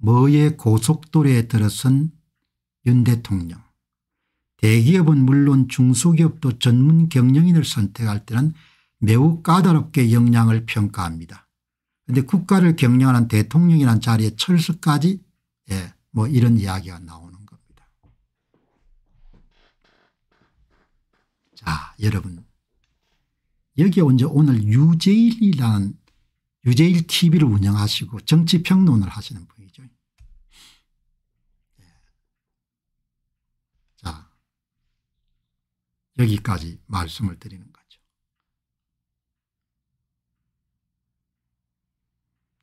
뭐의 고속도로에 들어선 윤 대통령. 대기업은 물론 중소기업도 전문 경영인을 선택할 때는 매우 까다롭게 역량을 평가합니다. 그런데 국가를 경영하는 대통령이란 자리에 철수까지 예, 뭐 이런 이야기가 나오는 겁니다. 자 여러분 여기에 이제 오늘 유재일이라는 유재일 tv를 운영하시고 정치평론을 하시는 분 여기까지 말씀을 드리는 거죠.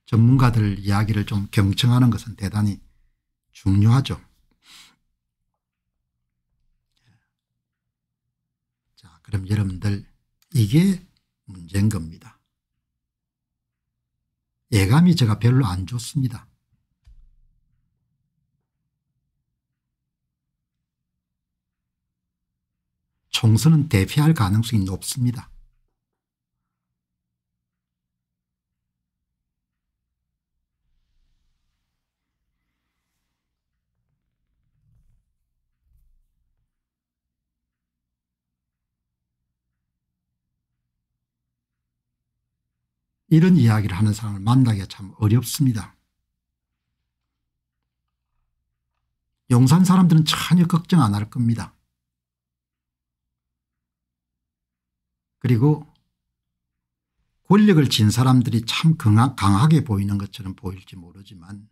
전문가들 이야기를 좀 경청하는 것은 대단히 중요하죠. 자, 그럼 여러분들 이게 문제인 겁니다. 예감이 제가 별로 안 좋습니다. 총선은 대피할 가능성이 높습니다. 이런 이야기를 하는 사람을 만나기가 참 어렵습니다. 용산 사람들은 전혀 걱정 안 할 겁니다. 그리고 권력을 진 사람들이 참 강하게 보이는 것처럼 보일지 모르지만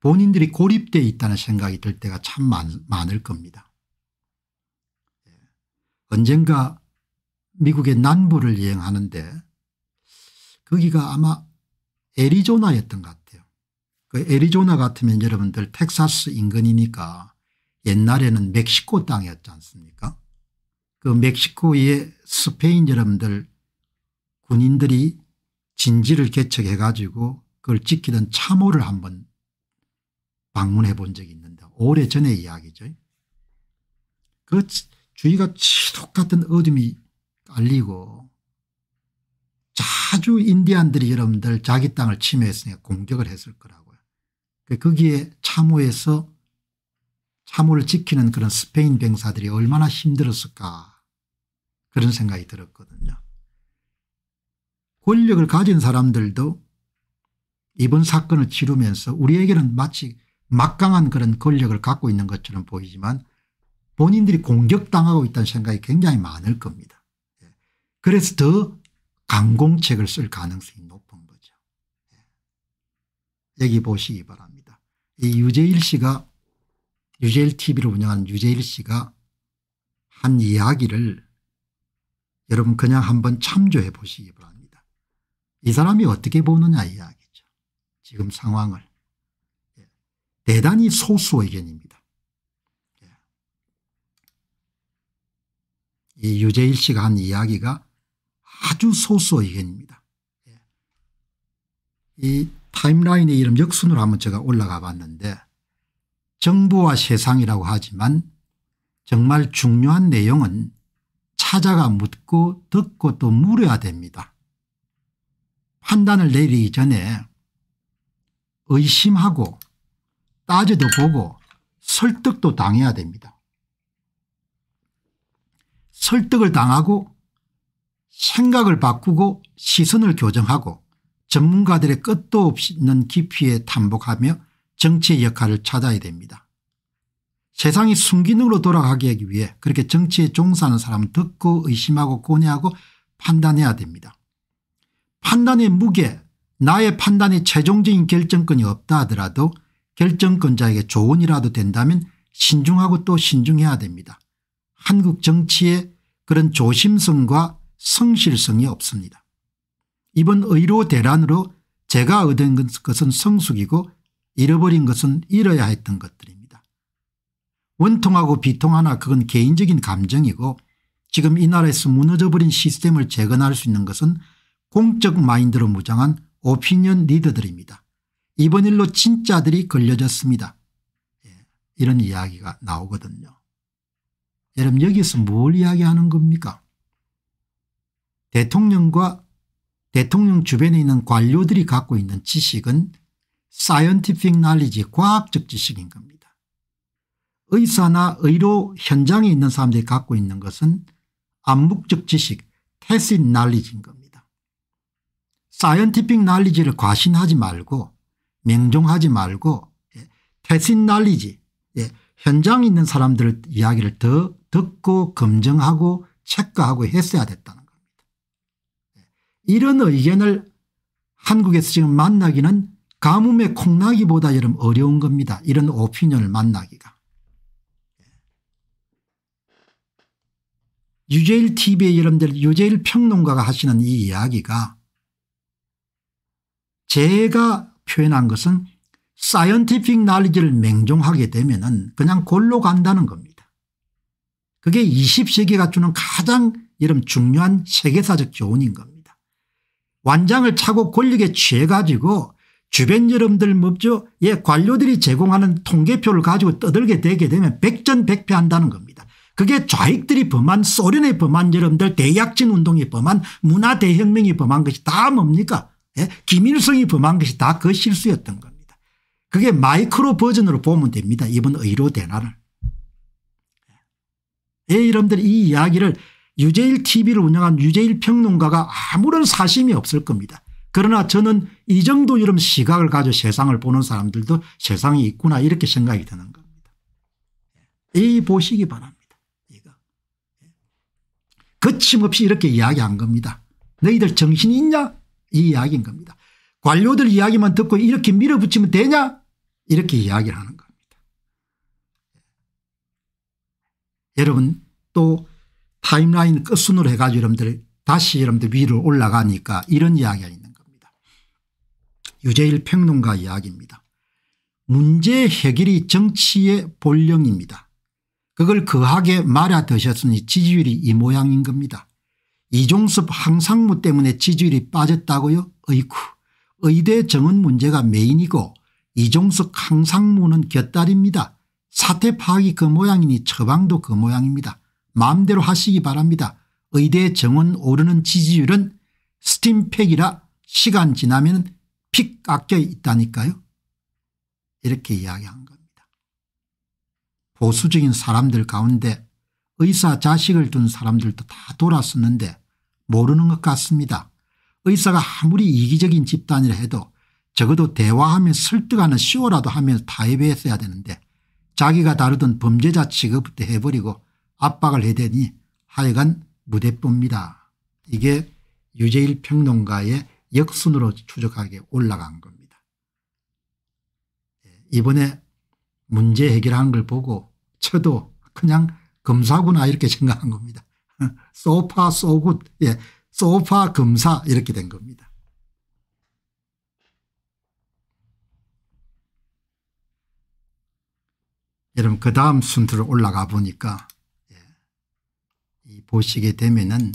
본인들이 고립되어 있다는 생각이 들 때가 참 많, 을 겁니다. 예. 언젠가 미국의 남부를 여행하는데 거기가 아마 애리조나였던 것 같아요. 그 애리조나 같으면 여러분들 텍사스 인근이니까 옛날에는 멕시코 땅이었지 않습니까 그 멕시코의 스페인 여러분들 군인들이 진지를 개척해 가지고 그걸 지키던 참호를 한번 방문해 본 적이 있는데 오래전에 이야기죠. 그 주위가 똑같은 어둠이 깔리고 자주 인디안들이 여러분들 자기 땅을 침해했으니까 공격을 했을 거라고요. 그 거기에 참호에서 참호를 지키는 그런 스페인 병사들이 얼마나 힘들었을까 그런 생각이 들었거든요. 권력을 가진 사람들도 이번 사건을 치르면서 우리에게는 마치 막강한 그런 권력을 갖고 있는 것처럼 보이지만 본인들이 공격당하고 있다는 생각이 굉장히 많을 겁니다. 예. 그래서 더 강공책을 쓸 가능성이 높은 거죠. 예. 여기 보시기 바랍니다. 이 유재일 씨가 유재일 TV를 운영하는 유재일 씨가 한 이야기를 여러분 그냥 한번 참조해 보시기 바랍니다. 이 사람이 어떻게 보느냐 이야기죠. 지금 상황을. 예. 대단히 소수 의견입니다. 예. 이 유재일 씨가 한 이야기가 아주 소수 의견입니다. 예. 이 타임라인의 이름 역순으로 한번 제가 올라가 봤는데 정부와 세상이라고 하지만 정말 중요한 내용은 찾아가 묻고 듣고 또 물어야 됩니다. 판단을 내리기 전에 의심하고 따져도 보고 설득도 당해야 됩니다. 설득을 당하고 생각을 바꾸고 시선을 교정하고 전문가들의 끝도 없는 깊이에 탐복하며 정치의 역할을 찾아야 됩니다. 세상이 순기능으로 돌아가게 하기 위해 그렇게 정치에 종사하는 사람은 듣고 의심하고 고뇌하고 판단해야 됩니다. 판단의 무게 나의 판단이 최종적인 결정권이 없다 하더라도 결정권자에게 조언이라도 된다면 신중하고 또 신중해야 됩니다. 한국 정치에 그런 조심성과 성실성이 없습니다. 이번 의료 대란으로 제가 얻은 것은 성숙이고 잃어버린 것은 잃어야 했던 것들입니다. 원통하고 비통하나 그건 개인적인 감정이고 지금 이 나라에서 무너져버린 시스템을 재건할 수 있는 것은 공적 마인드로 무장한 오피니언 리더들입니다. 이번 일로 진짜들이 걸려졌습니다. 예, 이런 이야기가 나오거든요. 여러분 여기서 뭘 이야기하는 겁니까 대통령과 대통령 주변에 있는 관료들이 갖고 있는 지식은 사이언티픽 날리지 과학적 지식인 겁니다. 의사나 의료 현장에 있는 사람들이 갖고 있는 것은 암묵적 지식 테스인 날리지인 겁니다. 사이언티픽 날리지를 과신하지 말고 명종하지 말고 테스인 예, 날리지 예, 현장에 있는 사람들의 이야기를 더 듣고 검증하고 체크하고 했어야 됐다는 겁니다. 예, 이런 의견을 한국에서 지금 만나기는 가뭄의 콩나기보다 여러분 어려운 겁니다. 이런 오피니언을 만나기가. 유재일 TV의 여러분들 유재일 평론가가 하시는 이 이야기가 제가 표현한 것은 사이언티픽 날리지를 맹종하게 되면 은 그냥 골로 간다는 겁니다. 그게 20세기가 주는 가장 이런 중요한 세계사적 교훈인 겁니다. 완장을 차고 권력에 취해가지고 주변 여러분들 뭡죠? 예, 관료들이 제공하는 통계표를 가지고 떠들게 되게 되면 백전백패한다는 겁니다. 그게 좌익들이 범한 소련의 범한 여러분들 대약진 운동이 범한 문화대혁명이 범한 것이 다 뭡니까 예? 김일성이 범한 것이 다 그 실수였던 겁니다. 그게 마이크로 버전으로 보면 됩니다. 이번 의료 대란을. 예? 예, 여러분들 이 이야기를 유재일 TV를 운영한 유재일 평론가가 아무런 사심이 없을 겁니다. 그러나 저는 이 정도 이런 시각을 가져 세상을 보는 사람들도 세상이 있구나 이렇게 생각이 드는 겁니다. 예? 이 보시기 바랍니다. 거침없이 이렇게 이야기한 겁니다. 너희들 정신이 있냐? 이 이야기인 겁니다. 관료들 이야기만 듣고 이렇게 밀어붙이면 되냐? 이렇게 이야기를 하는 겁니다. 여러분 또 타임라인 끝순으로 해가지고 여러분들 다시 여러분들 위로 올라가니까 이런 이야기가 있는 겁니다. 유재일 평론가 이야기입니다. 문제 해결이 정치의 본령입니다. 그걸 거하게 말아드셨으니 지지율이 이 모양인 겁니다. 이종섭 항상무 때문에 지지율이 빠졌다고요? 어이쿠. 의대 정은 문제가 메인이고 이종섭 항상무는 곁다리입니다. 사태 파악이 그 모양이니 처방도 그 모양입니다. 마음대로 하시기 바랍니다. 의대 정원 오르는 지지율은 스팀팩이라 시간 지나면 픽 깎여 있다니까요. 이렇게 이야기한 겁니다. 보수적인 사람들 가운데 의사 자식을 둔 사람들도 다 돌았었는데 모르는 것 같습니다. 의사가 아무리 이기적인 집단이라 해도 적어도 대화하면 설득하는 시호라도 하며 타협했어야 되는데 자기가 다루던 범죄자 취급부터 해버리고 압박을 해대니 하여간 무대뿐니다 이게 유재일 평론가의 역순으로 추적하게 올라간 겁니다. 예, 이번에 문제 해결한 걸 보고 쳐도 그냥 검사구나 이렇게 생각한 겁니다. 소파 소굿 예 소파 검사 이렇게 된 겁니다. 여러분 그 다음 순서로 올라가 보니까 예, 보시게 되면은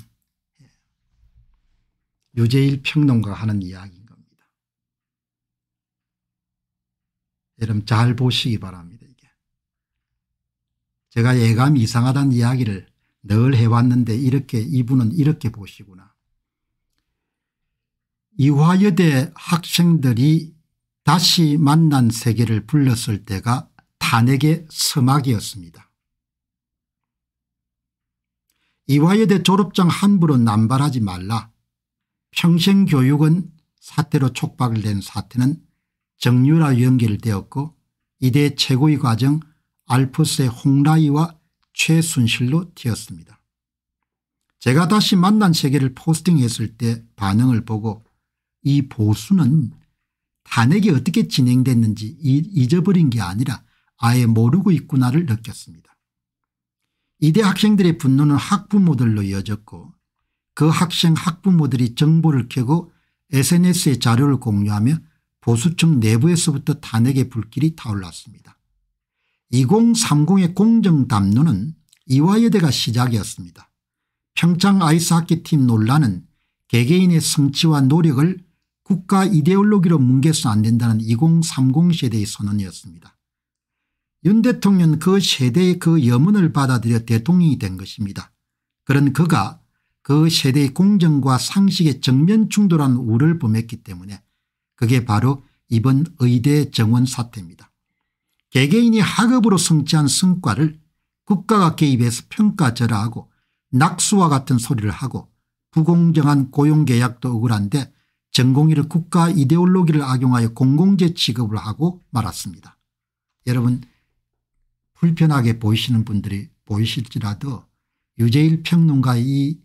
예, 유재일 평론가 하는 이야기인 겁니다. 여러분 잘 보시기 바랍니다. 제가 예감이 이상하다는 이야기를 늘 해왔는데 이렇게 이분은 이렇게 보시구나. 이화여대 학생들이 다시 만난 세계를 불렀을 때가 탄핵의 서막이었습니다. 이화여대 졸업장 함부로 남발하지 말라. 평생교육은 사태로 촉박을 사태는 정유라 연결되었고 이대 최고의 과정 알프스의 홍라이와 최순실로 튀었습니다. 제가 다시 만난 세계를 포스팅했을 때 반응을 보고 이 보수는 탄핵이 어떻게 진행됐는지 잊어버린 게 아니라 아예 모르고 있구나를 느꼈습니다. 이대 학생들의 분노는 학부모들로 이어졌고 그 학생 학부모들이 정보를 켜고 SNS에 자료를 공유하며 보수층 내부에서부터 탄핵의 불길이 타올랐습니다. 2030의 공정 담론은 이화여대가 시작이었습니다. 평창 아이스하키팀 논란은 개개인의 성취와 노력을 국가 이데올로기로 뭉개서 안 된다는 2030 세대의 선언이었습니다. 윤 대통령 그 세대의 그 염원을 받아들여 대통령이 된 것입니다. 그런 그가 그 세대의 공정과 상식의 정면 충돌한 우를 범했기 때문에 그게 바로 이번 의대 정원 사태입니다. 개개인이 학업으로 성취한 성과를 국가가 개입해서 평가절하하고 낙수와 같은 소리를 하고 부공정한 고용계약도 억울한데 전공의를 국가 이데올로기를 악용하여 공공재 취급을 하고 말았습니다. 여러분 불편하게 보이시는 분들이 보이실지라도 유재일 평론가의 이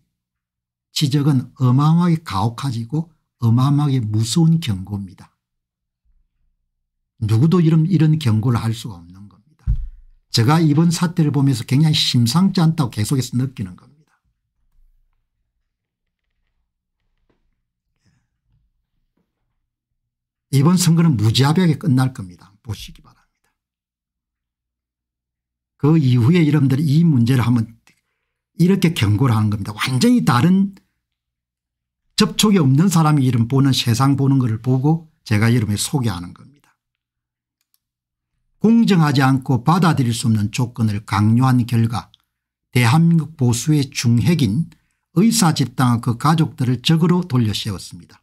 지적은 어마어마하게 가혹하지고 어마어마하게 무서운 경고입니다. 누구도 이런, 이런 경고를 할 수가 없는 겁니다. 제가 이번 사태를 보면서 굉장히 심상치 않다고 계속해서 느끼는 겁니다. 이번 선거는 무지하게 끝날 겁니다. 보시기 바랍니다. 그 이후에 여러분들이 이 문제를 한번 이렇게 경고를 하는 겁니다. 완전히 다른 접촉이 없는 사람이 이런 보는 세상 보는 것을 보고 제가 여러분에 소개하는 겁니다. 공정하지 않고 받아들일 수 없는 조건을 강요한 결과 대한민국 보수의 중핵인 의사 집당과그 가족들을 적으로 돌려세웠습니다.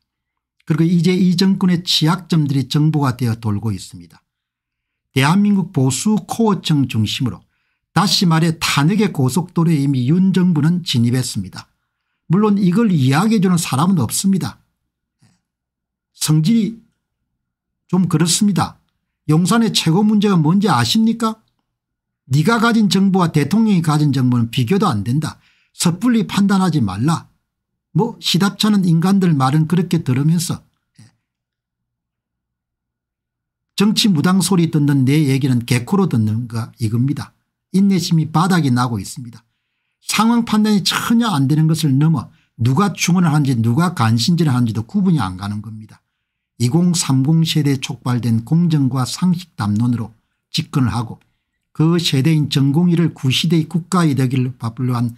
그리고 이제 이 정권의 취약점들이 정보가 되어 돌고 있습니다. 대한민국 보수 코어청 중심으로 다시 말해 탄핵의 고속도로에 이미 윤 정부는 진입했습니다. 물론 이걸 이야기해 주는 사람은 없습니다. 성질이 좀 그렇습니다. 용산의 최고 문제가 뭔지 아십니까 네가 가진 정보와 대통령이 가진 정보는 비교도 안 된다. 섣불리 판단하지 말라. 뭐 시답찮은 인간들 말은 그렇게 들으면서 예. 정치 무당 소리 듣는 내 얘기는 개코로 듣는가 이겁니다. 인내심이 바닥이 나고 있습니다. 상황 판단이 전혀 안 되는 것을 넘어 누가 충원을 하는지 누가 간신질을 하는지도 구분이 안 가는 겁니다. 2030 세대에 촉발된 공정과 상식 담론으로 집권을 하고 그 세대인 전공의를 구시대의 국가이 되기를 바쁘려 한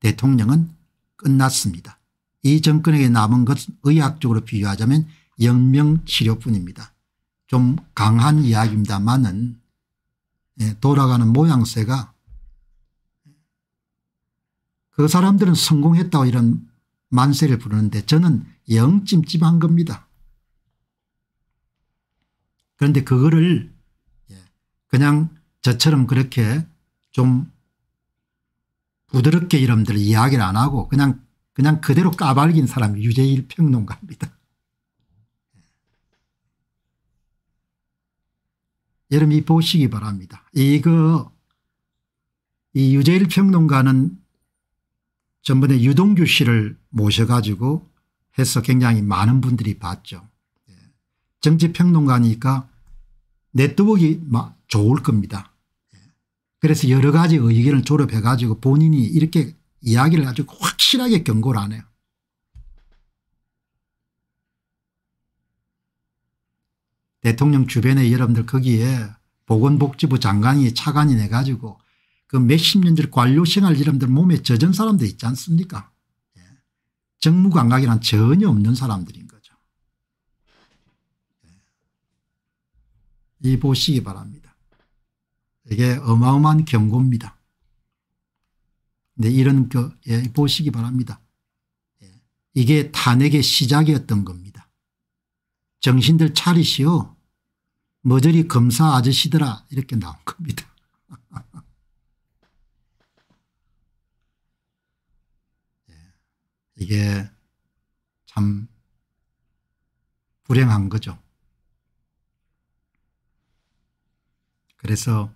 대통령은 끝났습니다. 이 정권에게 남은 것은 의학적으로 비유하자면 영명치료뿐입니다. 좀 강한 이야기입니다만은 예, 돌아가는 모양새가 그 사람들은 성공했다고 이런 만세를 부르는데 저는 영찜찜한 겁니다. 그런데 그거를 예. 그냥 저처럼 그렇게 좀 부드럽게 이름들 이야기를 안 하고 그냥 그냥 그대로 까발긴 사람이 유재일 평론가입니다. 예. 여러분이 보시기 바랍니다. 이거 이 유재일 평론가는 전번에 유동규 씨를 모셔가지고 해서 굉장히 많은 분들이 봤죠. 예. 정치평론가니까 네트워크가 막 좋을 겁니다. 그래서 여러 가지 의견을 조합해 가지고 본인이 이렇게 이야기를 아주 확실하게 경고를 안 해요. 대통령 주변에 여러분들 거기에 보건복지부 장관이 차관이 돼가지고 그 몇십 년째 관료 생활 여러분들 몸에 젖은 사람들 있지 않습니까? 예. 정무감각이란 전혀 없는 사람들인 거예요. 이 보시기 바랍니다. 이게 어마어마한 경고입니다. 네, 이런 그, 예, 보시기 바랍니다. 예, 이게 탄핵의 시작이었던 겁니다. 정신들 차리시오. 머저리 검사 아저씨들아 이렇게 나온 겁니다. 예, 이게 참 불행한 거죠. 그래서